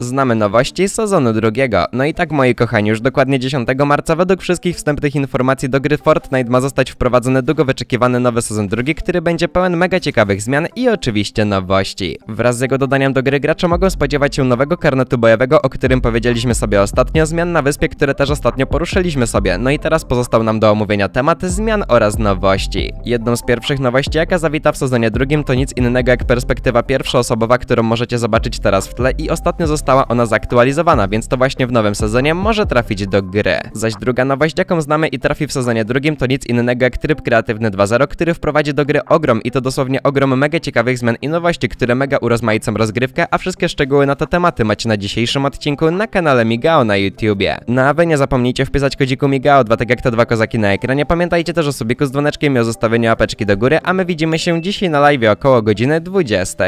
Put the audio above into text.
Znamy nowości sezonu drugiego. No i tak moi kochani, już dokładnie 10 marca według wszystkich wstępnych informacji do gry Fortnite ma zostać wprowadzony długo wyczekiwany nowy sezon drugi, który będzie pełen mega ciekawych zmian i oczywiście nowości. Wraz z jego dodaniem do gry gracze mogą spodziewać się nowego karnetu bojowego, o którym powiedzieliśmy sobie ostatnio, zmian na wyspie, które też ostatnio poruszyliśmy sobie. No i teraz pozostał nam do omówienia temat zmian oraz nowości. Jedną z pierwszych nowości, jaka zawita w sezonie drugim to nic innego jak perspektywa pierwszoosobowa, którą możecie zobaczyć teraz w tle i ostatnio została została ona zaktualizowana, więc to właśnie w nowym sezonie może trafić do gry. Zaś druga nowość, jaką znamy i trafi w sezonie drugim, to nic innego jak tryb kreatywny 2.0, który wprowadzi do gry ogrom i to dosłownie ogrom mega ciekawych zmian i nowości, które mega urozmaicą rozgrywkę, a wszystkie szczegóły na te tematy macie na dzisiejszym odcinku na kanale Migao na YouTubie. No a wy nie zapomnijcie wpisać kodziku Migao 2, tak jak te dwa kozaki na ekranie. Pamiętajcie też o subiku z dzwoneczkiem i o zostawieniu apeczki do góry, a my widzimy się dzisiaj na live około godziny 20.